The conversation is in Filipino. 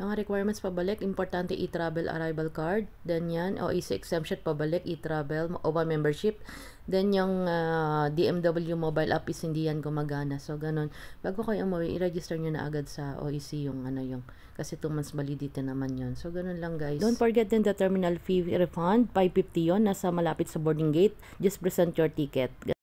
Mga requirements pabalik, importante e-travel arrival card. Then yan, o EC exemption pabalik, e-travel, OBA membership. Then yung uh, ah, DMW mobile app is hindi yan gumagana. So, ganun. Bago kayo umuwi, i-register nyo na agad sa OEC yung ano yung kasi 2 months validity naman yon So, ganun lang guys. Don't forget din the terminal fee refund. 550 yon Nasa malapit sa boarding gate. Just present your ticket.